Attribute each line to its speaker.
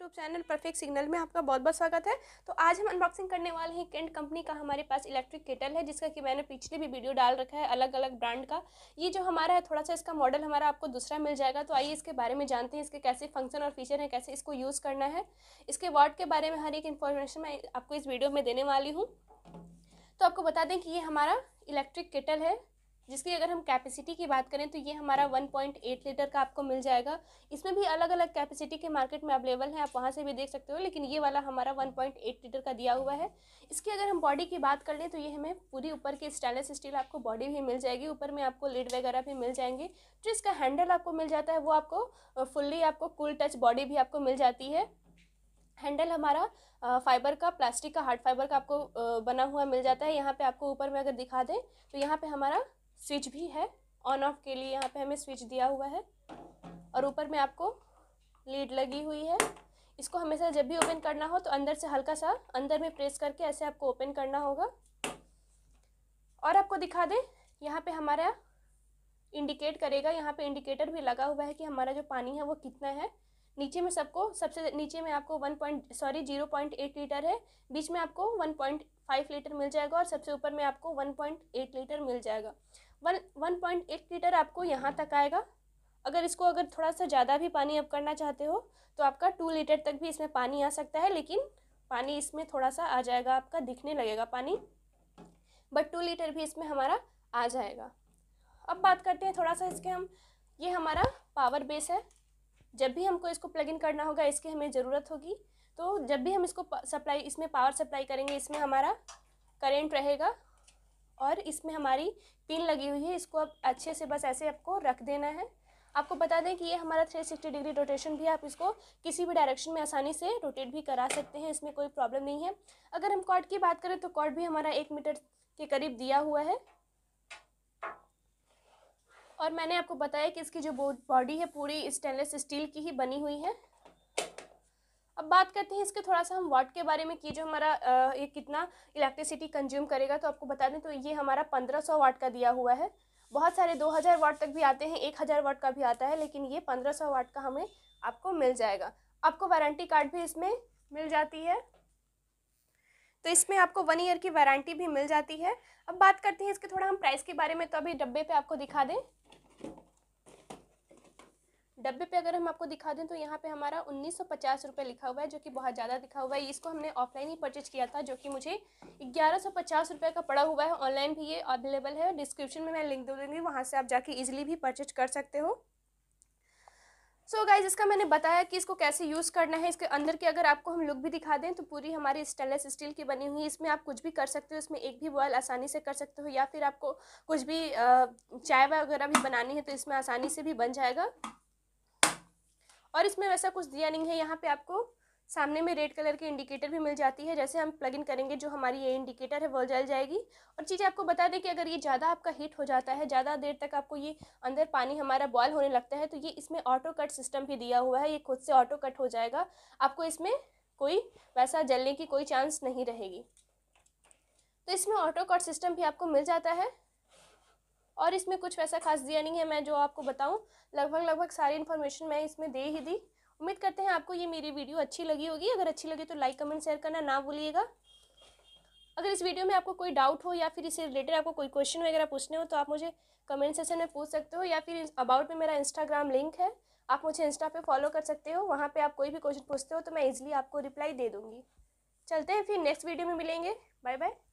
Speaker 1: YouTube channel perfect signal में आपका बहुत बहुत स्वागत है तो आज हम अनबॉक्सिंग करने वाले हैं केंट कंपनी का हमारे पास इलेक्ट्रिक केटल है जिसका कि मैंने पिछले भी वीडियो डाल रखा है अलग अलग ब्रांड का ये जो हमारा है थोड़ा सा इसका मॉडल हमारा आपको दूसरा मिल जाएगा तो आइए इसके बारे में जानते हैं इसके कैसे फंक्शन और फीचर हैं कैसे इसको यूज़ करना है इसके वर्ड के बारे में हर एक इन्फॉर्मेशन मैं आपको इस वीडियो में देने वाली हूँ तो आपको बता दें कि ये हमारा इलेक्ट्रिक केटल है जिसकी अगर हम कैपेसिटी की बात करें तो ये हमारा 1.8 लीटर का आपको मिल जाएगा इसमें भी अलग अलग कैपेसिटी के मार्केट में अवेलेबल है आप वहाँ से भी देख सकते हो लेकिन ये वाला हमारा 1.8 लीटर का दिया हुआ है इसकी अगर हम बॉडी की बात कर लें तो ये हमें पूरी ऊपर की स्टेनलेस स्टील आपको बॉडी भी मिल जाएगी ऊपर में आपको लीड वगैरह भी मिल जाएंगे जो इसका हैंडल आपको मिल जाता है वो आपको फुल्ली आपको कुल टच बॉडी भी आपको मिल जाती है हैंडल हमारा फाइबर का प्लास्टिक का हार्ड फाइबर का आपको बना हुआ मिल जाता है यहाँ पे आपको ऊपर में अगर दिखा दें तो यहाँ पे हमारा स्विच भी है ऑन ऑफ के लिए यहाँ पे हमें स्विच दिया हुआ है और ऊपर में आपको लीड लगी हुई है इसको हमेशा जब भी ओपन करना हो तो अंदर से हल्का सा अंदर में प्रेस करके ऐसे आपको ओपन करना होगा और आपको दिखा दें यहाँ पे हमारा इंडिकेट करेगा यहाँ पे इंडिकेटर भी लगा हुआ है कि हमारा जो पानी है वो कितना है नीचे में सबको सबसे नीचे में आपको one point sorry zero point eight litre है बीच में आपको वन पॉइंट फाइव लीटर मिल जाएगा और सबसे ऊपर में आपको वन पॉइंट एट लीटर मिल जाएगा one one point eight litre आपको यहाँ तक आएगा अगर इसको अगर थोड़ा सा ज़्यादा भी पानी आप करना चाहते हो तो आपका टू लीटर तक भी इसमें पानी आ सकता है लेकिन पानी इसमें थोड़ा सा आ जाएगा आपका दिखने लगेगा पानी बट टू लीटर भी इसमें हमारा आ जाएगा अब बात करते हैं थोड़ा सा इसके हम ये हमारा पावर बेस है जब भी हमको इसको प्लग इन करना होगा इसकी हमें ज़रूरत होगी तो जब भी हम इसको सप्लाई इसमें पावर सप्लाई करेंगे इसमें हमारा करेंट रहेगा और इसमें हमारी पिन लगी हुई है इसको अब अच्छे से बस ऐसे आपको रख देना है आपको बता दें कि ये हमारा 360 डिग्री रोटेशन भी आप इसको किसी भी डायरेक्शन में आसानी से रोटेट भी करा सकते हैं इसमें कोई प्रॉब्लम नहीं है अगर हम कॉर्ड की बात करें तो कॉर्ड भी हमारा एक मीटर के करीब दिया हुआ है और मैंने आपको बताया कि इसकी जो बॉडी है पूरी स्टेनलेस स्टील की ही बनी हुई है अब बात करते हैं इसके थोड़ा सा हम वाट के बारे में कि जो हमारा ये कितना इलेक्ट्रिसिटी कंज्यूम करेगा तो आपको बता दें तो ये हमारा पंद्रह सौ वाट का दिया हुआ है बहुत सारे दो हज़ार वाट तक भी आते हैं एक हज़ार वाट का भी आता है लेकिन ये पंद्रह सौ वाट का हमें आपको मिल जाएगा आपको वारंटी कार्ड भी इसमें मिल जाती है तो इसमें आपको वन ईयर की वारंटी भी मिल जाती है अब बात करते हैं इसके थोड़ा हम प्राइस के बारे में तो अभी डब्बे पे आपको दिखा दें डब्बे पे अगर हम आपको दिखा दें तो यहाँ पे हमारा उन्नीस सौ लिखा हुआ है जो कि बहुत ज़्यादा दिखा हुआ है इसको हमने ऑफलाइन ही परचेज किया था जो कि मुझे ग्यारह सौ का पड़ा हुआ है ऑनलाइन भी ये अवेलेबल है डिस्क्रिप्शन में मैं लिंक दे दूँगी वहाँ से आप जाके ईजिली भी परचेज कर सकते हो सो so गाइज इसका मैंने बताया कि इसको कैसे यूज़ करना है इसके अंदर की अगर आपको हम लुक भी दिखा दें तो पूरी हमारी स्टेनलेस स्टील की बनी हुई है इसमें आप कुछ भी कर सकते हो इसमें एक भी बॉयल आसानी से कर सकते हो या फिर आपको कुछ भी चाय वगैरह भी बनानी है तो इसमें आसानी से भी बन जाएगा और इसमें वैसा कुछ दिया नहीं है यहाँ पर आपको सामने में रेड कलर के इंडिकेटर भी मिल जाती है जैसे हम प्लग इन करेंगे जो हमारी ये इंडिकेटर है वो जल जाएगी और चीज़ आपको बता दें कि अगर ये ज़्यादा आपका हीट हो जाता है ज़्यादा देर तक आपको ये अंदर पानी हमारा बॉयल होने लगता है तो ये इसमें ऑटो कट सिस्टम भी दिया हुआ है ये खुद से ऑटो कट हो जाएगा आपको इसमें कोई वैसा जलने की कोई चांस नहीं रहेगी तो इसमें ऑटो कट सिस्टम भी आपको मिल जाता है और इसमें कुछ वैसा खास दिया नहीं है मैं जो आपको बताऊँ लगभग लगभग सारी इन्फॉर्मेशन मैं इसमें दे ही दी उम्मीद करते हैं आपको ये मेरी वीडियो अच्छी लगी होगी अगर अच्छी लगी तो लाइक कमेंट शेयर करना ना भूलिएगा अगर इस वीडियो में आपको कोई डाउट हो या फिर इससे रिलेटेड आपको कोई क्वेश्चन वगैरह पूछने हो तो आप मुझे कमेंट सेक्शन में पूछ सकते हो या फिर अबाउट में मेरा इंस्टाग्राम लिंक है आप मुझे इंस्टा पे फॉलो कर सकते हो वहाँ पे आप कोई भी क्वेश्चन पूछते हो तो मैं इजीली आपको रिप्लाई दे दूँगी चलते हैं फिर नेक्स्ट वीडियो में मिलेंगे बाय बाय